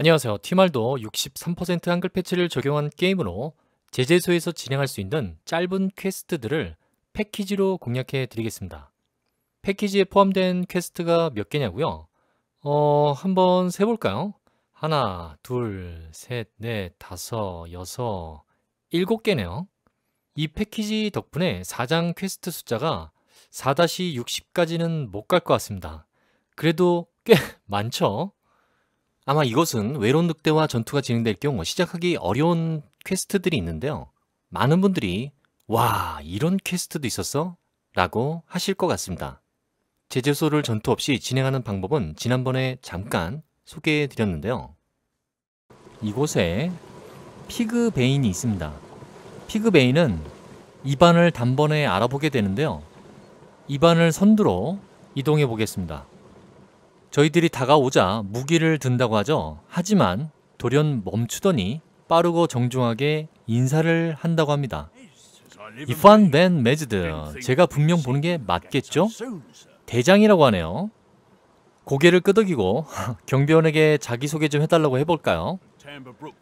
안녕하세요. 티말도 63% 한글 패치를 적용한 게임으로 제재소에서 진행할 수 있는 짧은 퀘스트들을 패키지로 공략해 드리겠습니다. 패키지에 포함된 퀘스트가 몇 개냐고요? 어, 한번 세볼까요? 하나, 둘, 셋, 넷, 다섯, 여섯, 일곱 개네요. 이 패키지 덕분에 4장 퀘스트 숫자가 4-60까지는 못 갈 것 같습니다. 그래도 꽤 많죠? 아마 이것은 외로운 늑대와 전투가 진행될 경우 시작하기 어려운 퀘스트들이 있는데요. 많은 분들이 와 이런 퀘스트도 있었어? 라고 하실 것 같습니다. 제재소를 전투 없이 진행하는 방법은 지난번에 잠깐 소개해 드렸는데요. 이곳에 피그베인이 있습니다. 피그베인은 입안을 단번에 알아보게 되는데요. 입안을 선두로 이동해 보겠습니다. 저희들이 다가오자 무기를 든다고 하죠. 하지만 돌연 멈추더니 빠르고 정중하게 인사를 한다고 합니다. 이판 벤 메즈드 제가 분명 보는 게 맞겠죠? 대장이라고 하네요. 고개를 끄덕이고 경비원에게 자기소개 좀 해달라고 해볼까요?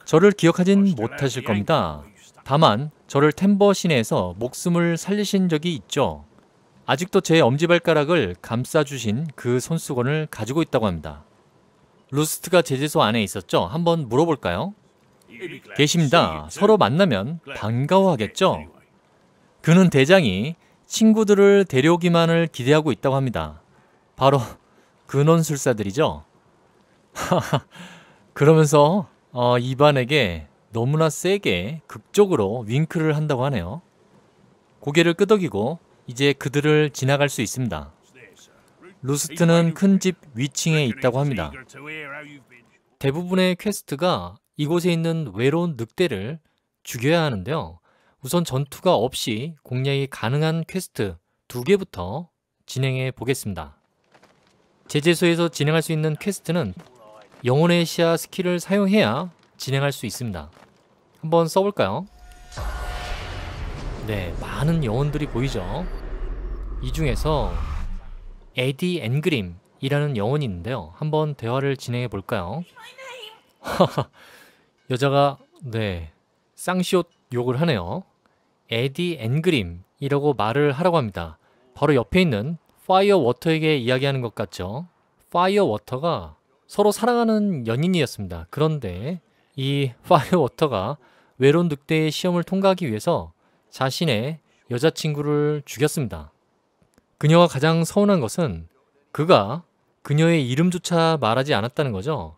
저를 기억하진 못하실 겁니다. 다만 저를 템버 시내에서 목숨을 살리신 적이 있죠. 아직도 제 엄지발가락을 감싸주신 그 손수건을 가지고 있다고 합니다. 루스트가 제재소 안에 있었죠? 한번 물어볼까요? 계십니다. 서로 만나면 반가워하겠죠? 그는 대장이 친구들을 데려오기만을 기대하고 있다고 합니다. 바로 근원술사들이죠? 그러면서 어, 이반에게 너무나 세게 극적으로 윙크를 한다고 하네요. 고개를 끄덕이고 이제 그들을 지나갈 수 있습니다. 루스트는 큰 집 위층에 있다고 합니다. 대부분의 퀘스트가 이곳에 있는 외로운 늑대를 죽여야 하는데요. 우선 전투가 없이 공략이 가능한 퀘스트 두 개부터 진행해 보겠습니다. 제재소에서 진행할 수 있는 퀘스트는 영혼의 시야 스킬을 사용해야 진행할 수 있습니다. 한번 써볼까요? 네, 많은 여원들이 보이죠. 이 중에서 에디 앵그림이라는 여원이 있는데요. 한번 대화를 진행해 볼까요? 여자가 네 쌍시옷 욕을 하네요. 에디 앵그림이라고 말을 하라고 합니다. 바로 옆에 있는 파이어 워터에게 이야기하는 것 같죠. 파이어 워터가 서로 사랑하는 연인이었습니다. 그런데 이 파이어 워터가 외로운 늑대의 시험을 통과하기 위해서 자신의 여자친구를 죽였습니다. 그녀가 가장 서운한 것은 그가 그녀의 이름조차 말하지 않았다는 거죠.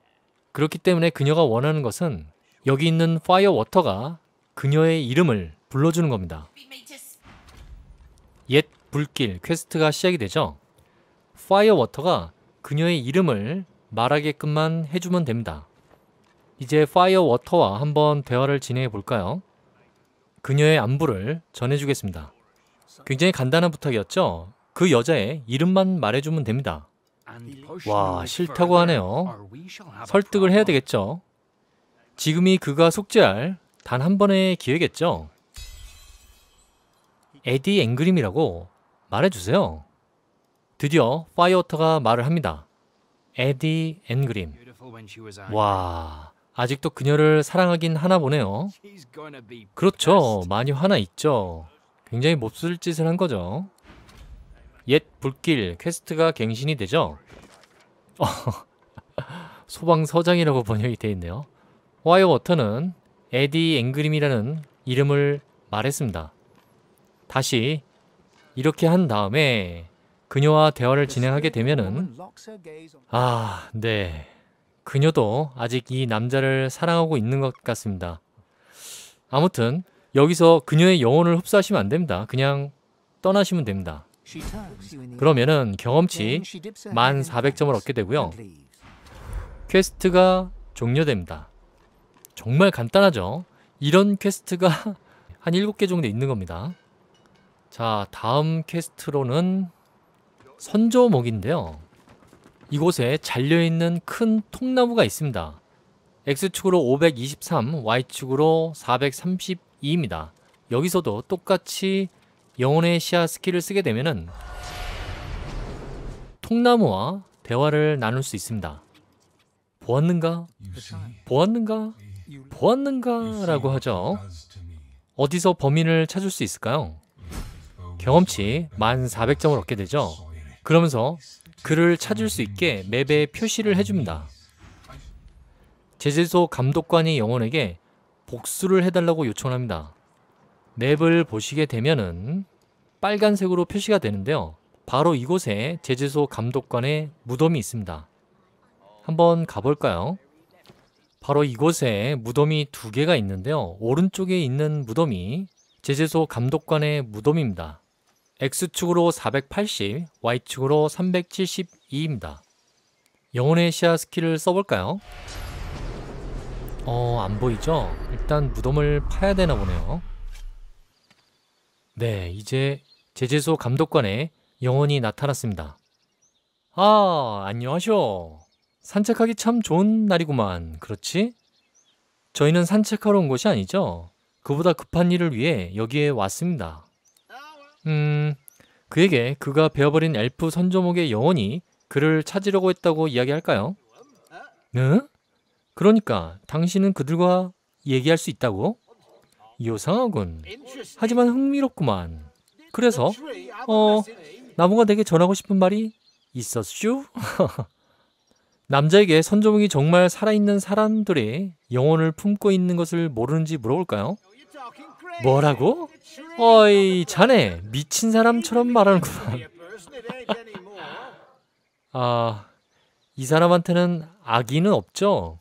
그렇기 때문에 그녀가 원하는 것은 여기 있는 파이어 워터가 그녀의 이름을 불러주는 겁니다. 옛 불길 퀘스트가 시작이 되죠. 파이어 워터가 그녀의 이름을 말하게끔만 해주면 됩니다. 이제 파이어 워터와 한번 대화를 진행해 볼까요? 그녀의 안부를 전해주겠습니다. 굉장히 간단한 부탁이었죠? 그 여자의 이름만 말해주면 됩니다. 와, 싫다고 하네요. 설득을 해야 되겠죠? 지금이 그가 속죄할 단 한 번의 기회겠죠? 에디 앵그림이라고 말해주세요. 드디어 파이어터가 말을 합니다. 에디 앵그림. 와, 아직도 그녀를 사랑하긴 하나 보네요. 그렇죠. 많이 화나 있죠. 굉장히 몹쓸 짓을 한 거죠. 옛 불길 퀘스트가 갱신이 되죠. 어, 소방서장이라고 번역이 되어 있네요. 와이 워터는 에디 앵그림이라는 이름을 말했습니다. 다시 이렇게 한 다음에 그녀와 대화를 진행하게 되면은 아, 네. 그녀도 아직 이 남자를 사랑하고 있는 것 같습니다. 아무튼 여기서 그녀의 영혼을 흡수하시면 안 됩니다. 그냥 떠나시면 됩니다. 그러면은 경험치 1400점을 얻게 되고요. 퀘스트가 종료됩니다. 정말 간단하죠? 이런 퀘스트가 한 7개 정도 있는 겁니다. 자, 다음 퀘스트로는 선조목인데요. 이곳에 잘려있는 큰 통나무가 있습니다. X축으로 523, Y축으로 432입니다. 여기서도 똑같이 영혼의 시야 스킬을 쓰게 되면 통나무와 대화를 나눌 수 있습니다. 보았는가? 보았는가? 보았는가? 라고 하죠. 어디서 범인을 찾을 수 있을까요? 경험치 1400점을 얻게 되죠. 그러면서 그를 찾을 수 있게 맵에 표시를 해줍니다. 제재소 감독관이 영원에게 복수를 해달라고 요청합니다. 맵을 보시게 되면은 빨간색으로 표시가 되는데요. 바로 이곳에 제재소 감독관의 무덤이 있습니다. 한번 가볼까요? 바로 이곳에 무덤이 두 개가 있는데요. 오른쪽에 있는 무덤이 제재소 감독관의 무덤입니다. X축으로 480, Y축으로 372입니다. 영혼의 시야 스킬을 써볼까요? 어, 안 보이죠? 일단 무덤을 파야 되나 보네요. 네, 이제 제재소 감독관의 영혼이 나타났습니다. 아, 안녕하쇼. 산책하기 참 좋은 날이구만, 그렇지? 저희는 산책하러 온 것이 아니죠? 그보다 급한 일을 위해 여기에 왔습니다. 음, 그에게 그가 베어버린 엘프 선조목의 영혼이 그를 찾으려고 했다고 이야기할까요? 응? 네? 그러니까 당신은 그들과 얘기할 수 있다고? 요상하군. 하지만 흥미롭구만. 그래서 어 나무가 내게 전하고 싶은 말이 있었슈? 남자에게 선조목이 정말 살아있는 사람들의 영혼을 품고 있는 것을 모르는지 물어볼까요? 뭐라고? 어이 자네 미친 사람처럼 말하는구나 아, 이 사람한테는 악의는 없죠?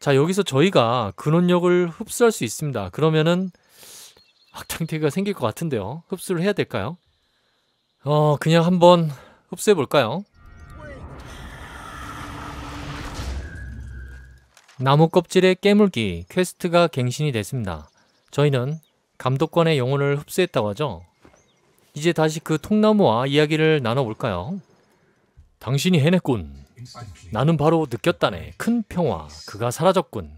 자, 여기서 저희가 근원력을 흡수할 수 있습니다. 그러면은 악당태가 생길 것 같은데요. 흡수를 해야 될까요? 어, 그냥 한번 흡수해 볼까요? 나무 껍질의 깨물기 퀘스트가 갱신이 됐습니다. 저희는 감독관의 영혼을 흡수했다고 하죠. 이제 다시 그 통나무와 이야기를 나눠볼까요? 당신이 해냈군. 나는 바로 느꼈다네. 큰 평화. 그가 사라졌군.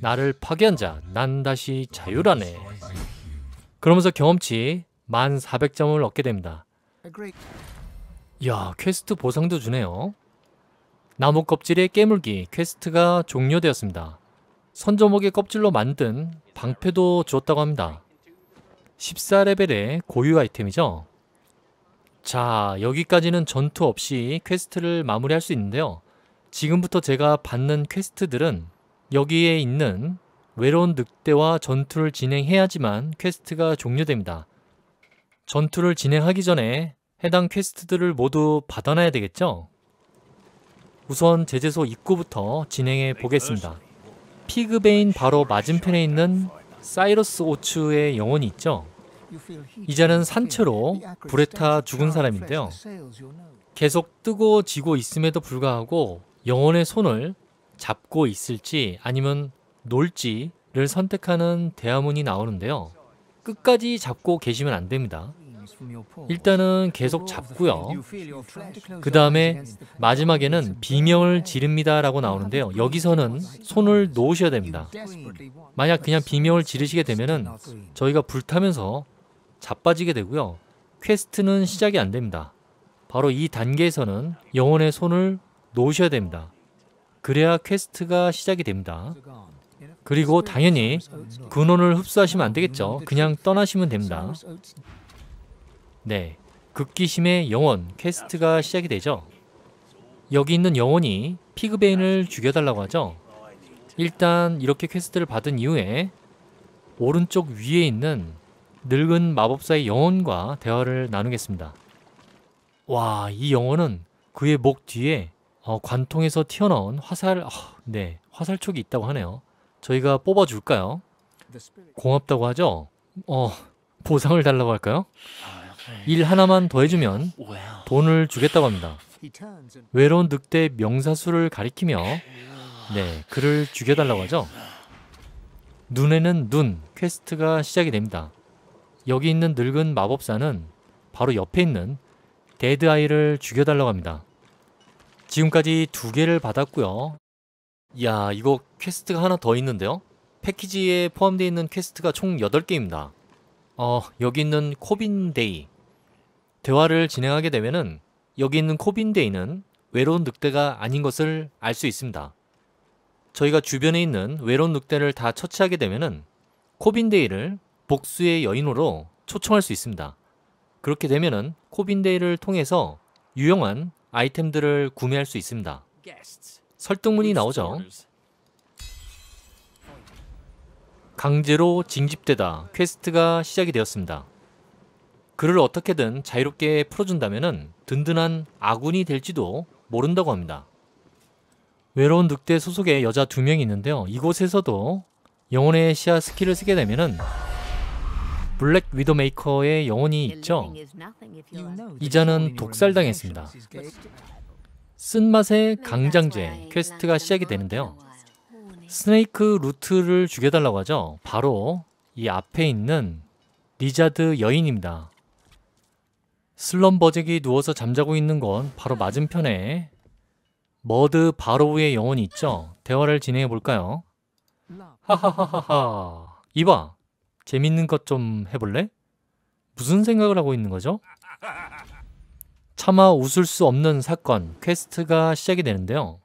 나를 파괴한 자. 난 다시 자유라네. 그러면서 경험치 1,400점을 얻게 됩니다. 야, 퀘스트 보상도 주네요. 나무 껍질의 깨물기 퀘스트가 종료되었습니다. 선조목의 껍질로 만든 방패도 주었다고 합니다. 14레벨의 고유 아이템이죠. 자, 여기까지는 전투 없이 퀘스트를 마무리할 수 있는데요. 지금부터 제가 받는 퀘스트들은 여기에 있는 외로운 늑대와 전투를 진행해야지만 퀘스트가 종료됩니다. 전투를 진행하기 전에 해당 퀘스트들을 모두 받아놔야 되겠죠? 우선 제재소 입구부터 진행해 보겠습니다. 피그베인 바로 맞은편에 있는 사이러스 오츠의 영혼이 있죠? 이자는 산채로 불에 타 죽은 사람인데요. 계속 뜨고 지고 있음에도 불구하고 영혼의 손을 잡고 있을지 아니면 놀지를 선택하는 대화문이 나오는데요. 끝까지 잡고 계시면 안 됩니다. 일단은 계속 잡고요. 그 다음에 마지막에는 비명을 지릅니다 라고 나오는데요. 여기서는 손을 놓으셔야 됩니다. 만약 그냥 비명을 지르시게 되면은 저희가 불타면서 자빠지게 되고요. 퀘스트는 시작이 안 됩니다. 바로 이 단계에서는 영혼의 손을 놓으셔야 됩니다. 그래야 퀘스트가 시작이 됩니다. 그리고 당연히 근원을 흡수하시면 안 되겠죠. 그냥 떠나시면 됩니다. 네, 극기심의 영혼 퀘스트가 시작이 되죠. 여기 있는 영혼이 피그베인을 죽여달라고 하죠. 일단 이렇게 퀘스트를 받은 이후에 오른쪽 위에 있는 늙은 마법사의 영혼과 대화를 나누겠습니다. 와, 이 영혼은 그의 목 뒤에 어, 관통에서 튀어나온 화살, 어, 네, 화살촉이 있다고 하네요. 저희가 뽑아줄까요? 고맙다고 하죠? 어, 보상을 달라고 할까요? 아, 일 하나만 더 해주면 돈을 주겠다고 합니다. 외로운 늑대 명사수를 가리키며 네, 그를 죽여달라고 하죠. 눈에는 눈 퀘스트가 시작이 됩니다. 여기 있는 늙은 마법사는 바로 옆에 있는 데드아이를 죽여달라고 합니다. 지금까지 두 개를 받았고요. 야 이거 퀘스트가 하나 더 있는데요. 패키지에 포함되어 있는 퀘스트가 총 8개입니다. 어, 여기 있는 코빈데이. 대화를 진행하게 되면은 여기 있는 코빈데이는 외로운 늑대가 아닌 것을 알 수 있습니다. 저희가 주변에 있는 외로운 늑대를 다 처치하게 되면은 코빈데이를 복수의 여인으로 초청할 수 있습니다. 그렇게 되면은 코빈데이를 통해서 유용한 아이템들을 구매할 수 있습니다. 설득문이 나오죠. 강제로 징집되다 퀘스트가 시작이 되었습니다. 그를 어떻게든 자유롭게 풀어준다면 든든한 아군이 될지도 모른다고 합니다. 외로운 늑대 소속의 여자 두 명이 있는데요. 이곳에서도 영혼의 시야 스킬을 쓰게 되면 은 블랙 위더메이커의 영혼이 있죠. 이자는 독살당했습니다. 쓴맛의 강장제 퀘스트가 시작이 되는데요. 스네이크 루트를 죽여달라고 하죠. 바로 이 앞에 있는 리자드 여인입니다. 슬럼버잭이 누워서 잠자고 있는 건 바로 맞은편에 머드 바로우의 영혼이 있죠. 대화를 진행해 볼까요? 하하하하하 이봐 재밌는 것 좀 해볼래? 무슨 생각을 하고 있는 거죠? 차마 웃을 수 없는 사건, 퀘스트가 시작이 되는데요.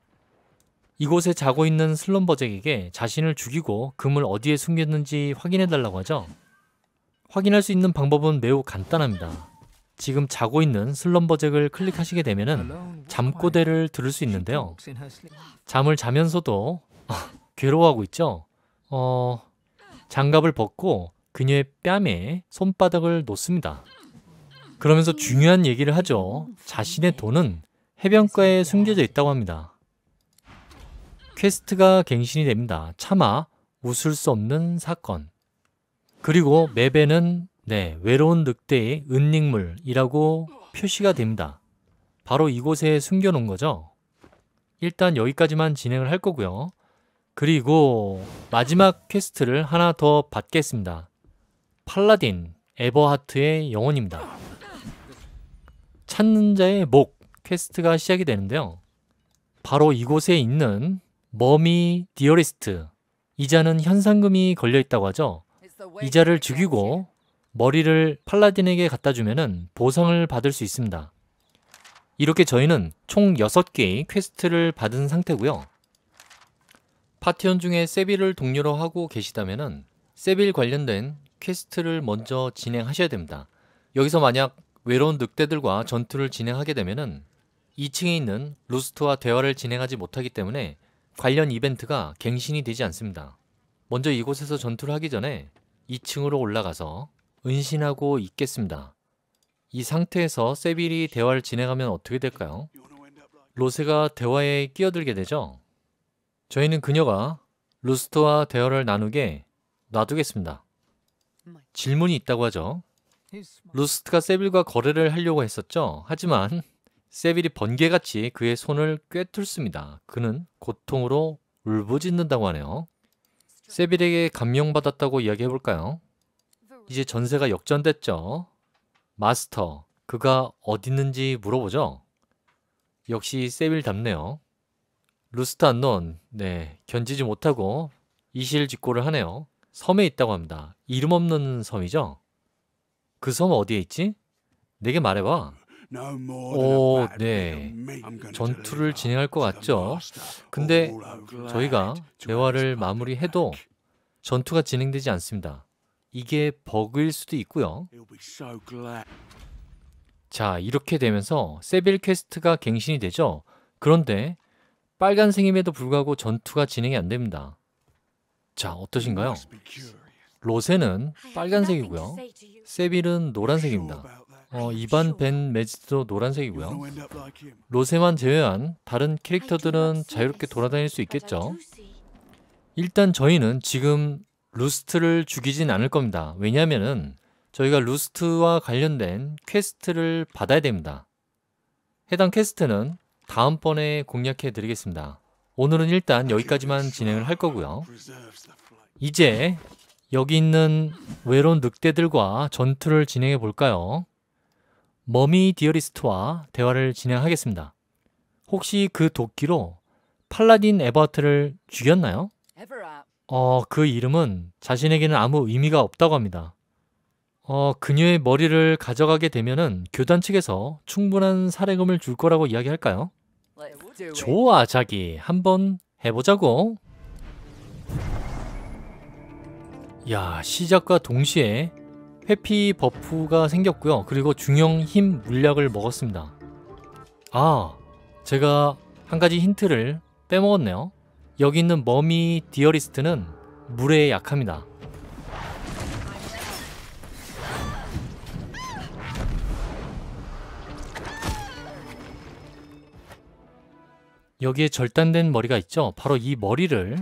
이곳에 자고 있는 슬럼버잭에게 자신을 죽이고 금을 어디에 숨겼는지 확인해달라고 하죠. 확인할 수 있는 방법은 매우 간단합니다. 지금 자고 있는 슬럼버잭을 클릭하시게 되면 잠꼬대를 들을 수 있는데요. 잠을 자면서도 아, 괴로워하고 있죠? 어... 장갑을 벗고 그녀의 뺨에 손바닥을 놓습니다. 그러면서 중요한 얘기를 하죠. 자신의 돈은 해변가에 숨겨져 있다고 합니다. 퀘스트가 갱신이 됩니다. 차마 웃을 수 없는 사건. 그리고 맵에는 네, 외로운 늑대의 은닉물이라고 표시가 됩니다. 바로 이곳에 숨겨놓은 거죠. 일단 여기까지만 진행을 할 거고요. 그리고 마지막 퀘스트를 하나 더 받겠습니다. 팔라딘 에버하트의 영혼입니다. 찾는 자의 목 퀘스트가 시작이 되는데요. 바로 이곳에 있는 머미 디어리스트 이자는 현상금이 걸려있다고 하죠. 이자를 죽이고 머리를 팔라딘에게 갖다주면 보상을 받을 수 있습니다. 이렇게 저희는 총 6개의 퀘스트를 받은 상태고요. 파티원 중에 세빌을 동료로 하고 계시다면 세빌 관련된 퀘스트를 먼저 진행하셔야 됩니다. 여기서 만약 외로운 늑대들과 전투를 진행하게 되면 2층에 있는 루스트와 대화를 진행하지 못하기 때문에 관련 이벤트가 갱신이 되지 않습니다. 먼저 이곳에서 전투를 하기 전에 2층으로 올라가서 은신하고 있겠습니다. 이 상태에서 세빌이 대화를 진행하면 어떻게 될까요? 로세가 대화에 끼어들게 되죠? 저희는 그녀가 루스트와 대화를 나누게 놔두겠습니다. 질문이 있다고 하죠. 루스트가 세빌과 거래를 하려고 했었죠. 하지만 세빌이 번개같이 그의 손을 꿰뚫습니다. 그는 고통으로 울부짖는다고 하네요. 세빌에게 감명받았다고 이야기해볼까요? 이제 전세가 역전됐죠. 마스터, 그가 어디있는지 물어보죠. 역시 세빌답네요. 루스트 안논 네 견디지 못하고 이실직고를 하네요. 섬에 있다고 합니다. 이름 없는 섬이죠? 그 섬 어디에 있지? 내게 말해봐. 오, 네. 전투를 진행할 것 같죠? 근데 저희가 대화를 마무리해도 전투가 진행되지 않습니다. 이게 버그일 수도 있고요. 자, 이렇게 되면서 세빌 퀘스트가 갱신이 되죠? 그런데 빨간색임에도 불구하고 전투가 진행이 안 됩니다. 자, 어떠신가요? 로세는 빨간색이고요. 세빌은 노란색입니다. 어, 이반 벤 메지도 노란색이고요. 로세만 제외한 다른 캐릭터들은 자유롭게 돌아다닐 수 있겠죠. 일단 저희는 지금 루스트를 죽이진 않을 겁니다. 왜냐하면 저희가 루스트와 관련된 퀘스트를 받아야 됩니다. 해당 퀘스트는 다음번에 공략해 드리겠습니다. 오늘은 일단 여기까지만 진행을 할 거고요. 이제 여기 있는 외로운 늑대들과 전투를 진행해 볼까요? 머미 디어리스트와 대화를 진행하겠습니다. 혹시 그 도끼로 팔라딘 에버트를 죽였나요? 어, 그 이름은 자신에게는 아무 의미가 없다고 합니다. 어, 그녀의 머리를 가져가게 되면 교단 측에서 충분한 사례금을 줄 거라고 이야기할까요? 좋아 자기 한번 해보자고 야 시작과 동시에 회피 버프가 생겼고요 그리고 중형 힘 물약을 먹었습니다 아 제가 한 가지 힌트를 빼먹었네요 여기 있는 머미 디어리스트는 물에 약합니다 여기에 절단된 머리가 있죠. 바로 이 머리를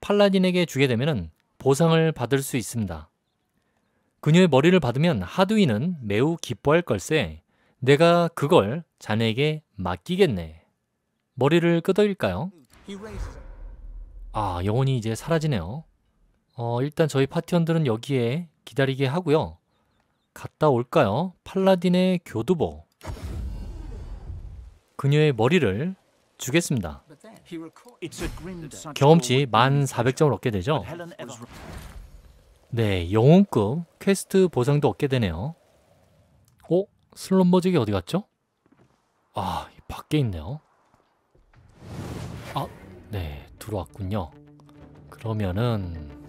팔라딘에게 주게 되면 보상을 받을 수 있습니다. 그녀의 머리를 받으면 하두이는 매우 기뻐할 걸세. 내가 그걸 자네에게 맡기겠네. 머리를 끄덕일까요? 아, 영혼이 이제 사라지네요. 어, 일단 저희 파티원들은 여기에 기다리게 하고요. 갔다 올까요? 팔라딘의 교두보. 그녀의 머리를 주겠습니다. 경험치 1,400점을 얻게 되죠. 네, 영웅급 퀘스트 보상도 얻게 되네요. 어? 슬롯 머지기 어디 갔죠? 아, 밖에 있네요. 아, 네, 들어왔군요. 그러면은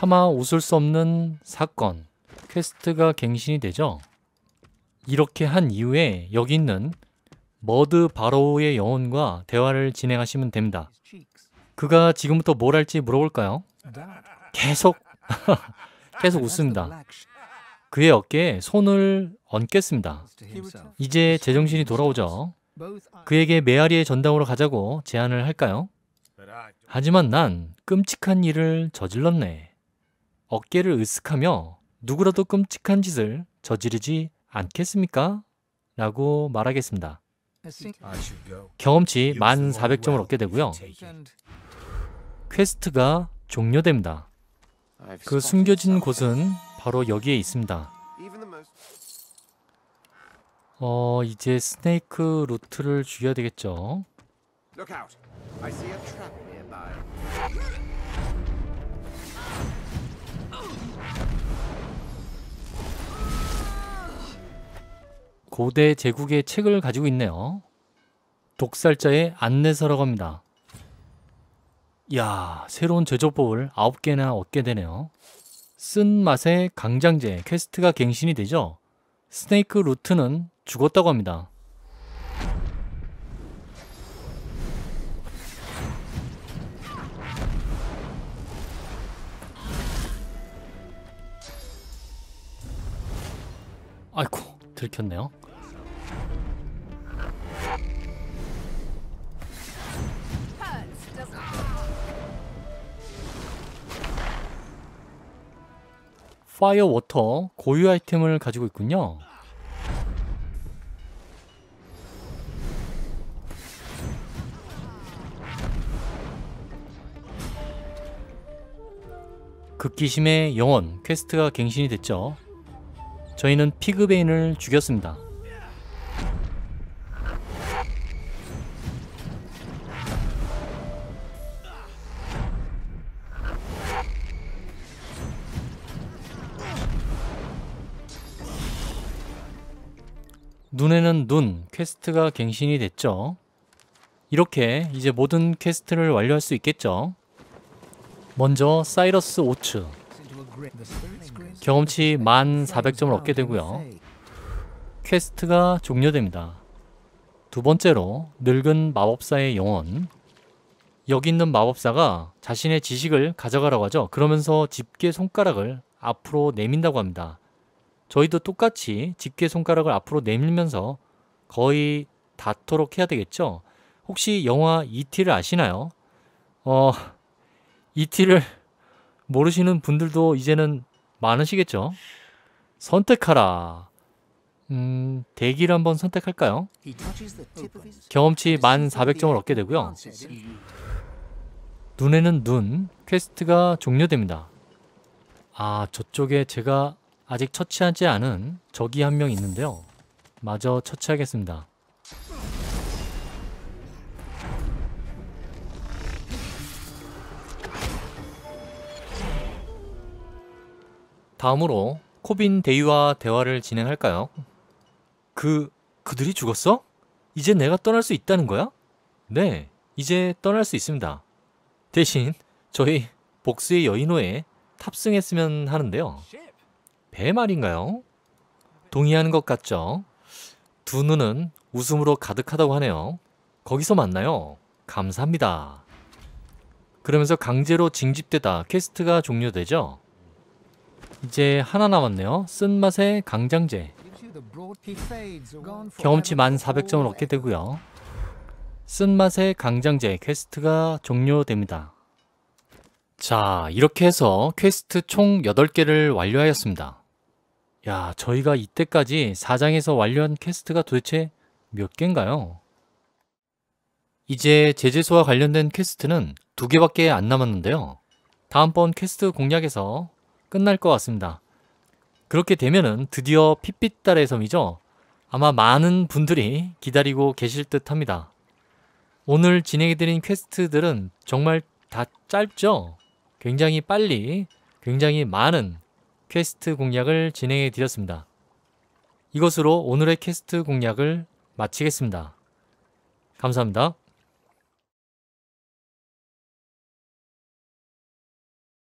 차마 웃을 수 없는 사건 퀘스트가 갱신이 되죠 이렇게 한 이후에 여기 있는 머드 바로우의 영혼과 대화를 진행하시면 됩니다 그가 지금부터 뭘 할지 물어볼까요? 계속 계속 웃습니다 그의 어깨에 손을 얹겠습니다 이제 제정신이 돌아오죠 그에게 메아리의 전당으로 가자고 제안을 할까요? 하지만 난 끔찍한 일을 저질렀네 어깨를 으쓱하며 누구라도 끔찍한 짓을 저지르지 않겠습니까? 라고 말하겠습니다. 경험치 1,400점을 얻게 되고요. 퀘스트가 종료됩니다. 그 숨겨진 곳은 바로 여기에 있습니다. 어, 이제 스네이크 루트를 죽여야 되겠죠. 고대 제국의 책을 가지고 있네요. 독살자의 안내서라고 합니다. 야 새로운 제조법을 9개나 얻게 되네요. 쓴맛의 강장제 퀘스트가 갱신이 되죠. 스네이크 루트는 죽었다고 합니다. 아이고 들켰네요. 파이어 워터 고유 아이템을 가지고 있군요. 극기심의 영혼 퀘스트가 갱신이 됐죠. 저희는 피그베인을 죽였습니다. 눈에는 눈, 퀘스트가 갱신이 됐죠. 이렇게 이제 모든 퀘스트를 완료할 수 있겠죠. 먼저 사이러스 오츠 경험치 1400점을 얻게 되고요. 퀘스트가 종료됩니다. 두 번째로 늙은 마법사의 영혼 여기 있는 마법사가 자신의 지식을 가져가라고 하죠. 그러면서 집게 손가락을 앞으로 내민다고 합니다. 저희도 똑같이 집게 손가락을 앞으로 내밀면서 거의 닿도록 해야 되겠죠? 혹시 영화 ET를 아시나요? 어, ET를 모르시는 분들도 이제는 많으시겠죠? 선택하라. 음, 대기를 한번 선택할까요? 경험치 1,400점을 얻게 되고요. 눈에는 눈, 퀘스트가 종료됩니다. 아, 저쪽에 제가 아직 처치하지 않은 적이 한 명 있는데요. 마저 처치하겠습니다. 다음으로 코빈 데이와 대화를 진행할까요? 그, 그들이 죽었어? 이제 내가 떠날 수 있다는 거야? 네, 이제 떠날 수 있습니다. 대신 저희 복수의 여인호에 탑승했으면 하는데요. 배 말인가요? 동의하는 것 같죠? 두 눈은 웃음으로 가득하다고 하네요. 거기서 만나요. 감사합니다. 그러면서 강제로 징집되다 퀘스트가 종료되죠? 이제 하나 남았네요. 쓴맛의 강장제. 경험치 1400점을 얻게 되고요. 쓴맛의 강장제 퀘스트가 종료됩니다. 자, 이렇게 해서 퀘스트 총 8개를 완료하였습니다. 야, 저희가 이때까지 4장에서 완료한 퀘스트가 도대체 몇 개인가요? 이제 제재소와 관련된 퀘스트는 두 개밖에 안 남았는데요. 다음번 퀘스트 공략에서 끝날 것 같습니다. 그렇게 되면은 드디어 핏빛달의 섬이죠. 아마 많은 분들이 기다리고 계실 듯 합니다. 오늘 진행해드린 퀘스트들은 정말 다 짧죠? 굉장히 빨리, 굉장히 많은 퀘스트 공략을 진행해 드렸습니다. 이것으로 오늘의 퀘스트 공략을 마치겠습니다. 감사합니다.